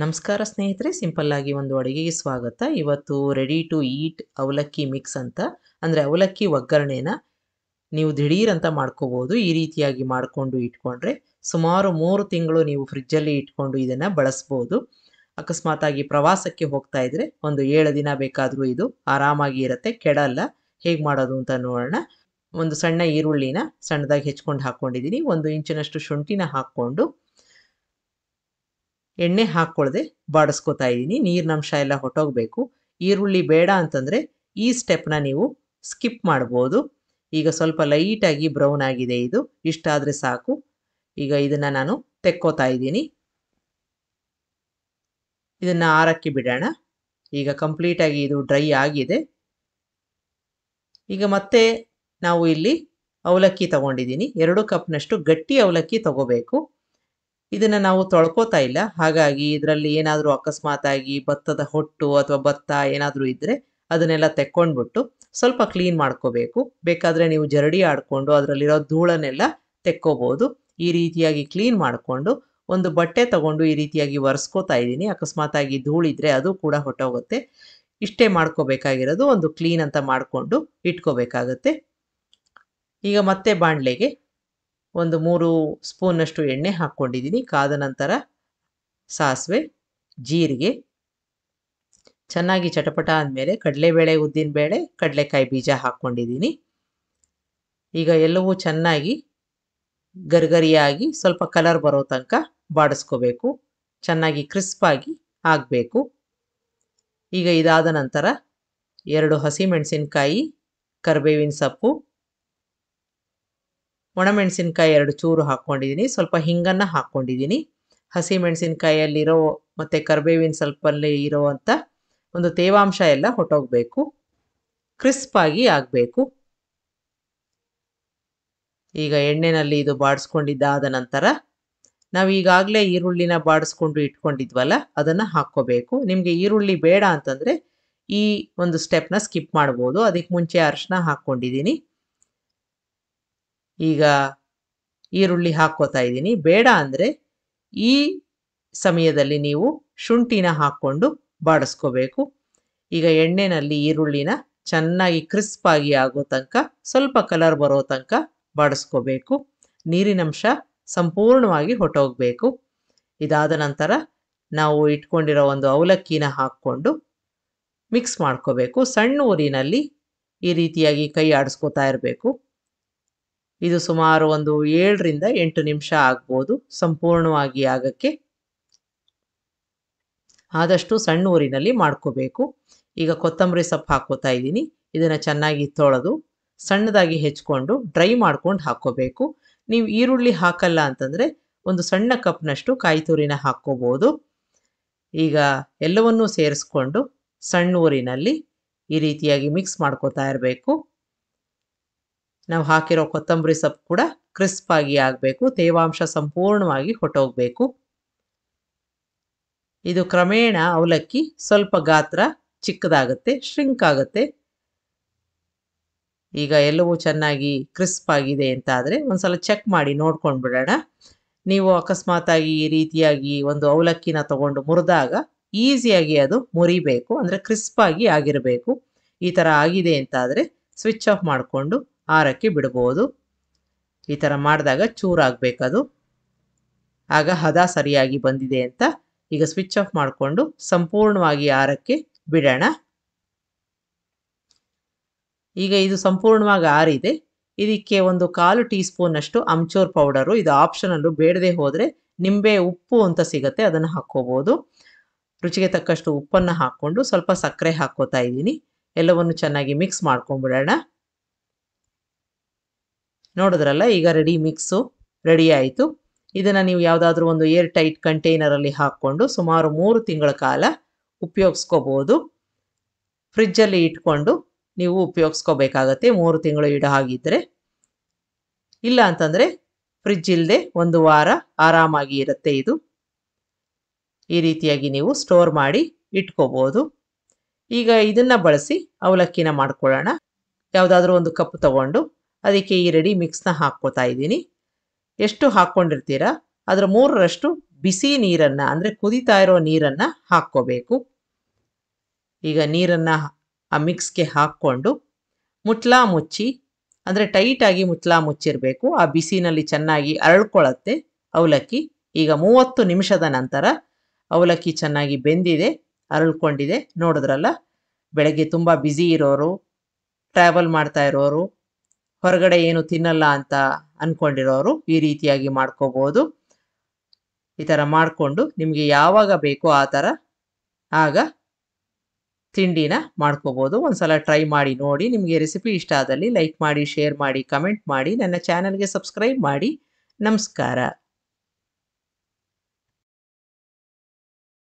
ನಮಸ್ಕಾರ ಸ್ನೇಹಿತರೆ ಸಿಂಪಲ್ಲಾಗಿ ಒಂದು ಅಡುಗೆಗೆ ಸ್ವಾಗತ ಇವತ್ತು ರೆಡಿ ಟು ಈಟ್ ಅವಲಕ್ಕಿ ಮಿಕ್ಸ್ ಅಂತ ಅಂದರೆ ಅವಲಕ್ಕಿ ಒಗ್ಗರಣೆನ ನೀವು ಅಂತ ಮಾಡ್ಕೋಬೋದು ಈ ರೀತಿಯಾಗಿ ಮಾಡಿಕೊಂಡು ಇಟ್ಕೊಂಡ್ರೆ ಸುಮಾರು ಮೂರು ತಿಂಗಳು ನೀವು ಫ್ರಿಜ್ಜಲ್ಲಿ ಇಟ್ಕೊಂಡು ಇದನ್ನು ಬಳಸ್ಬೋದು ಅಕಸ್ಮಾತಾಗಿ ಪ್ರವಾಸಕ್ಕೆ ಹೋಗ್ತಾ ಇದ್ರೆ ಒಂದು ಏಳು ದಿನ ಬೇಕಾದರೂ ಇದು ಆರಾಮಾಗಿ ಇರುತ್ತೆ ಕೆಡಲ್ಲ ಹೇಗೆ ಮಾಡೋದು ಅಂತ ನೋಡೋಣ ಒಂದು ಸಣ್ಣ ಈರುಳ್ಳಿನ ಸಣ್ಣದಾಗಿ ಹೆಚ್ಕೊಂಡು ಹಾಕ್ಕೊಂಡಿದ್ದೀನಿ ಒಂದು ಇಂಚಿನಷ್ಟು ಶುಂಠಿನ ಹಾಕ್ಕೊಂಡು ಎಣ್ಣೆ ಹಾಕ್ಕೊಳ್ಳದೆ ಬಾಡಿಸ್ಕೋತಾ ಇದ್ದೀನಿ ನೀರಿನಂಶ ಎಲ್ಲ ಹೊಟ್ಟೋಗಬೇಕು ಈರುಳ್ಳಿ ಬೇಡ ಅಂತಂದರೆ ಈ ಸ್ಟೆಪ್ನ ನೀವು ಸ್ಕಿಪ್ ಮಾಡ್ಬೋದು ಈಗ ಸ್ವಲ್ಪ ಲೈಟಾಗಿ ಬ್ರೌನ್ ಆಗಿದೆ ಇದು ಇಷ್ಟಾದರೆ ಸಾಕು ಈಗ ಇದನ್ನು ನಾನು ತೆಕ್ಕೋತಾ ಇದ್ದೀನಿ ಇದನ್ನು ಆರಕ್ಕೆ ಬಿಡೋಣ ಈಗ ಕಂಪ್ಲೀಟಾಗಿ ಇದು ಡ್ರೈ ಆಗಿದೆ ಈಗ ಮತ್ತೆ ನಾವು ಇಲ್ಲಿ ಅವಲಕ್ಕಿ ತಗೊಂಡಿದ್ದೀನಿ ಎರಡು ಕಪ್ನಷ್ಟು ಗಟ್ಟಿ ಅವಲಕ್ಕಿ ತಗೋಬೇಕು ಇದನ್ನ ನಾವು ತೊಳ್ಕೊತಾ ಇಲ್ಲ ಹಾಗಾಗಿ ಇದರಲ್ಲಿ ಏನಾದರೂ ಅಕಸ್ಮಾತಾಗಿ ಭತ್ತದ ಹೊಟ್ಟು ಅಥವಾ ಭತ್ತ ಏನಾದರೂ ಇದ್ದರೆ ಅದನ್ನೆಲ್ಲ ತೆಕ್ಕೊಂಡ್ಬಿಟ್ಟು ಸ್ವಲ್ಪ ಕ್ಲೀನ್ ಮಾಡ್ಕೋಬೇಕು ಬೇಕಾದರೆ ನೀವು ಜರಡಿ ಆಡಿಕೊಂಡು ಅದರಲ್ಲಿರೋ ಧೂಳನ್ನೆಲ್ಲ ತೆಕ್ಕೋಬೋದು ಈ ರೀತಿಯಾಗಿ ಕ್ಲೀನ್ ಮಾಡಿಕೊಂಡು ಒಂದು ಬಟ್ಟೆ ತಗೊಂಡು ಈ ರೀತಿಯಾಗಿ ಒರೆಸ್ಕೋತಾ ಇದ್ದೀನಿ ಅಕಸ್ಮಾತಾಗಿ ಧೂಳಿದ್ರೆ ಅದು ಕೂಡ ಹೊಟ್ಟೋಗುತ್ತೆ ಇಷ್ಟೇ ಮಾಡ್ಕೋಬೇಕಾಗಿರೋದು ಒಂದು ಕ್ಲೀನ್ ಅಂತ ಮಾಡಿಕೊಂಡು ಇಟ್ಕೋಬೇಕಾಗತ್ತೆ ಈಗ ಮತ್ತೆ ಬಾಣಲೆಗೆ ಒಂದು ಮೂರು ಸ್ಪೂನಷ್ಟು ಎಣ್ಣೆ ಹಾಕ್ಕೊಂಡಿದ್ದೀನಿ ಕಾದ ನಂತರ ಸಾಸಿವೆ ಜೀರಿಗೆ ಚೆನ್ನಾಗಿ ಚಟಪಟ ಅಂದಮೇಲೆ ಕಡಲೆಬೇಳೆ ಉದ್ದಿನಬೇಳೆ ಕಡಲೆಕಾಯಿ ಬೀಜ ಹಾಕ್ಕೊಂಡಿದ್ದೀನಿ ಈಗ ಎಲ್ಲವೂ ಚೆನ್ನಾಗಿ ಗರಿಗರಿಯಾಗಿ ಸ್ವಲ್ಪ ಕಲರ್ ಬರೋ ತನಕ ಬಾಡಿಸ್ಕೋಬೇಕು ಚೆನ್ನಾಗಿ ಕ್ರಿಸ್ಪಾಗಿ ಆಗಬೇಕು ಈಗ ಇದಾದ ನಂತರ ಎರಡು ಹಸಿಮೆಣಸಿನಕಾಯಿ ಕರಿಬೇವಿನ ಸೊಪ್ಪು ಒಣಮೆಣಸಿನ್ಕಾಯಿ ಎರಡು ಚೂರು ಹಾಕ್ಕೊಂಡಿದ್ದೀನಿ ಸ್ವಲ್ಪ ಹಿಂಗನ್ನು ಹಾಕ್ಕೊಂಡಿದ್ದೀನಿ ಹಸಿ ಮೆಣಸಿನ್ಕಾಯಲ್ಲಿರೋ ಮತ್ತು ಕರ್ಬೇವಿನ ಸ್ವಲ್ಪಲ್ಲಿ ಇರೋವಂಥ ಒಂದು ತೇವಾಂಶ ಎಲ್ಲ ಹೊಟ್ಟೋಗಬೇಕು ಕ್ರಿಸ್ಪಾಗಿ ಆಗಿ ಆಗಬೇಕು ಈಗ ಎಣ್ಣೆನಲ್ಲಿ ಇದು ಬಾಡಿಸ್ಕೊಂಡಿದ್ದಾದ ನಂತರ ನಾವು ಈಗಾಗಲೇ ಈರುಳ್ಳಿನ ಬಾಡಿಸ್ಕೊಂಡು ಇಟ್ಕೊಂಡಿದ್ವಲ್ಲ ಅದನ್ನು ಹಾಕ್ಕೋಬೇಕು ನಿಮಗೆ ಈರುಳ್ಳಿ ಬೇಡ ಅಂತಂದರೆ ಈ ಒಂದು ಸ್ಟೆಪ್ನ ಸ್ಕಿಪ್ ಮಾಡ್ಬೋದು ಅದಕ್ಕೆ ಮುಂಚೆ ಅರಶಿನ ಹಾಕ್ಕೊಂಡಿದ್ದೀನಿ ಈಗ ಈರುಳ್ಳಿ ಹಾಕ್ಕೋತಾ ಇದ್ದೀನಿ ಬೇಡ ಅಂದರೆ ಈ ಸಮಯದಲ್ಲಿ ನೀವು ಶುಂಠಿನ ಹಾಕ್ಕೊಂಡು ಬಾಡಿಸ್ಕೋಬೇಕು ಈಗ ಎಣ್ಣೆನಲ್ಲಿ ಈರುಳ್ಳಿನ ಚೆನ್ನಾಗಿ ಕ್ರಿಸ್ಪಾಗಿ ಆಗೋ ತನಕ ಸ್ವಲ್ಪ ಕಲರ್ ಬರೋ ತನಕ ಬಾಡಿಸ್ಕೋಬೇಕು ನೀರಿನಂಶ ಸಂಪೂರ್ಣವಾಗಿ ಹೊಟ್ಟೋಗಬೇಕು ಇದಾದ ನಂತರ ನಾವು ಇಟ್ಕೊಂಡಿರೋ ಒಂದು ಅವಲಕ್ಕಿನ ಹಾಕ್ಕೊಂಡು ಮಿಕ್ಸ್ ಮಾಡ್ಕೋಬೇಕು ಸಣ್ಣ ಊರಿನಲ್ಲಿ ಈ ರೀತಿಯಾಗಿ ಕೈ ಆಡಿಸ್ಕೋತಾ ಇರಬೇಕು ಇದು ಸುಮಾರು ಒಂದು ಏಳರಿಂದ ಎಂಟು ನಿಮಿಷ ಆಗ್ಬೋದು ಸಂಪೂರ್ಣವಾಗಿ ಆಗಕ್ಕೆ ಆದಷ್ಟು ಸಣ್ಣ ಊರಿನಲ್ಲಿ ಮಾಡ್ಕೋಬೇಕು ಈಗ ಕೊತ್ತಂಬರಿ ಸೊಪ್ಪು ಹಾಕೋತಾ ಇದ್ದೀನಿ ಇದನ್ನು ಚೆನ್ನಾಗಿ ತೊಳೆದು ಸಣ್ಣದಾಗಿ ಹೆಚ್ಕೊಂಡು ಡ್ರೈ ಮಾಡ್ಕೊಂಡು ಹಾಕ್ಕೋಬೇಕು ನೀವು ಈರುಳ್ಳಿ ಹಾಕಲ್ಲ ಅಂತಂದರೆ ಒಂದು ಸಣ್ಣ ಕಪ್ನಷ್ಟು ಕಾಯಿ ತುರಿನ ಹಾಕ್ಕೋಬೋದು ಈಗ ಎಲ್ಲವನ್ನೂ ಸೇರಿಸ್ಕೊಂಡು ಸಣ್ಣ ಊರಿನಲ್ಲಿ ಈ ರೀತಿಯಾಗಿ ಮಿಕ್ಸ್ ಮಾಡ್ಕೋತಾ ಇರಬೇಕು ನಾವು ಹಾಕಿರೋ ಕೊತ್ತಂಬರಿ ಸೊಪ್ಪು ಕೂಡ ಕ್ರಿಸ್ಪ್ ಆಗಿ ಆಗಬೇಕು ತೇವಾಂಶ ಸಂಪೂರ್ಣವಾಗಿ ಹೊಟ್ಟೋಗ್ಬೇಕು ಇದು ಕ್ರಮೇಣ ಅವಲಕ್ಕಿ ಸ್ವಲ್ಪ ಗಾತ್ರ ಚಿಕ್ಕದಾಗುತ್ತೆ ಶ್ರಿಂಕ್ ಆಗುತ್ತೆ ಈಗ ಎಲ್ಲವೂ ಚೆನ್ನಾಗಿ ಕ್ರಿಸ್ಪ್ ಆಗಿದೆ ಅಂತ ಆದರೆ ಒಂದ್ಸಲ ಚೆಕ್ ಮಾಡಿ ನೋಡ್ಕೊಂಡು ಬಿಡೋಣ ನೀವು ಅಕಸ್ಮಾತಾಗಿ ಈ ರೀತಿಯಾಗಿ ಒಂದು ಅವಲಕ್ಕಿನ ತಗೊಂಡು ಮುರಿದಾಗ ಈಸಿಯಾಗಿ ಅದು ಮುರಿಬೇಕು ಅಂದರೆ ಕ್ರಿಸ್ಪಾಗಿ ಆಗಿರಬೇಕು ಈ ಥರ ಆಗಿದೆ ಅಂತಾದರೆ ಸ್ವಿಚ್ ಆಫ್ ಮಾಡಿಕೊಂಡು ಆರಕ್ಕೆ ಬಿಡ್ಬೋದು ಈ ಥರ ಮಾಡಿದಾಗ ಚೂರಾಗಬೇಕದು ಆಗ ಹದ ಸರಿಯಾಗಿ ಬಂದಿದೆ ಅಂತ ಈಗ ಸ್ವಿಚ್ ಆಫ್ ಮಾಡಿಕೊಂಡು ಸಂಪೂರ್ಣವಾಗಿ ಆರಕ್ಕೆ ಬಿಡೋಣ ಈಗ ಇದು ಸಂಪೂರ್ಣವಾಗಿ ಆರಿದೆ ಇದಕ್ಕೆ ಒಂದು ಕಾಲು ಟೀ ಅಷ್ಟು ಅಮ್ಚೂರ್ ಪೌಡರು ಇದು ಆಪ್ಷನಲ್ಲು ಬೇಡದೆ ಹೋದರೆ ನಿಂಬೆ ಉಪ್ಪು ಅಂತ ಸಿಗುತ್ತೆ ಅದನ್ನು ಹಾಕ್ಕೋಬೋದು ರುಚಿಗೆ ತಕ್ಕಷ್ಟು ಉಪ್ಪನ್ನು ಹಾಕ್ಕೊಂಡು ಸ್ವಲ್ಪ ಸಕ್ಕರೆ ಹಾಕ್ಕೋತಾ ಇದ್ದೀನಿ ಎಲ್ಲವನ್ನು ಚೆನ್ನಾಗಿ ಮಿಕ್ಸ್ ಮಾಡ್ಕೊಂಬಿಡೋಣ ನೋಡಿದ್ರಲ್ಲ ಈಗ ರೆಡಿ ಮಿಕ್ಸು ರೆಡಿ ಆಯಿತು ಇದನ್ನು ನೀವು ಯಾವುದಾದ್ರೂ ಒಂದು ಏರ್ ಟೈಟ್ ಕಂಟೈನರಲ್ಲಿ ಹಾಕ್ಕೊಂಡು ಸುಮಾರು ಮೂರು ತಿಂಗಳ ಕಾಲ ಉಪಯೋಗಿಸ್ಕೋಬೋದು ಫ್ರಿಜ್ಜಲ್ಲಿ ಇಟ್ಕೊಂಡು ನೀವು ಉಪಯೋಗಿಸ್ಕೋಬೇಕಾಗತ್ತೆ ಮೂರು ತಿಂಗಳು ಇಡ ಹಾಗಿದ್ದರೆ ಇಲ್ಲ ಅಂತಂದರೆ ಫ್ರಿಜ್ ಇಲ್ಲದೆ ಒಂದು ವಾರ ಆರಾಮಾಗಿ ಇರುತ್ತೆ ಇದು ಈ ರೀತಿಯಾಗಿ ನೀವು ಸ್ಟೋರ್ ಮಾಡಿ ಇಟ್ಕೋಬೋದು ಈಗ ಇದನ್ನು ಬಳಸಿ ಅವಲಕ್ಕಿನ ಮಾಡ್ಕೊಳ್ಳೋಣ ಯಾವುದಾದ್ರೂ ಒಂದು ಕಪ್ ತಗೊಂಡು ಅದಕ್ಕೆ ಈ ರೆಡಿ ಮಿಕ್ಸ್ನ ಹಾಕ್ಕೋತಾ ಇದ್ದೀನಿ ಎಷ್ಟು ಹಾಕ್ಕೊಂಡಿರ್ತೀರ ಅದರ ಮೂರರಷ್ಟು ಬಿಸಿ ನೀರನ್ನು ಅಂದರೆ ಕುದೀತಾ ಇರೋ ನೀರನ್ನು ಹಾಕ್ಕೋಬೇಕು ಈಗ ನೀರನ್ನು ಆ ಮಿಕ್ಸ್ಗೆ ಹಾಕ್ಕೊಂಡು ಮುಟ್ಲಾ ಮುಚ್ಚಿ ಅಂದರೆ ಟೈಟಾಗಿ ಮುಟ್ಲಾ ಮುಚ್ಚಿರಬೇಕು ಆ ಬಿಸಿನಲ್ಲಿ ಚೆನ್ನಾಗಿ ಅರಳ್ಕೊಳ್ಳತ್ತೆ ಅವಲಕ್ಕಿ ಈಗ ಮೂವತ್ತು ನಿಮಿಷದ ನಂತರ ಅವಲಕ್ಕಿ ಚೆನ್ನಾಗಿ ಬೆಂದಿದೆ ಅರಳ್ಕೊಂಡಿದೆ ನೋಡಿದ್ರಲ್ಲ ಬೆಳಗ್ಗೆ ತುಂಬ ಬ್ಯುಸಿ ಇರೋರು ಟ್ರಾವೆಲ್ ಮಾಡ್ತಾ ಇರೋರು ಹೊರಗಡೆ ಏನು ತಿನ್ನಲ್ಲ ಅಂತ ಅನ್ಕೊಂಡಿರೋರು ಈ ರೀತಿಯಾಗಿ ಮಾಡ್ಕೋಬಹುದು ಈ ಥರ ಮಾಡಿಕೊಂಡು ನಿಮಗೆ ಯಾವಾಗ ಬೇಕೋ ಆ ಥರ ಆಗ ತಿಂಡಿನ ಮಾಡ್ಕೋಬೋದು ಒಂದ್ಸಲ ಟ್ರೈ ಮಾಡಿ ನೋಡಿ ನಿಮಗೆ ರೆಸಿಪಿ ಇಷ್ಟ ಆದಲ್ಲಿ ಲೈಕ್ ಮಾಡಿ ಶೇರ್ ಮಾಡಿ ಕಮೆಂಟ್ ಮಾಡಿ ನನ್ನ ಚಾನಲ್ಗೆ ಸಬ್ಸ್ಕ್ರೈಬ್ ಮಾಡಿ ನಮಸ್ಕಾರ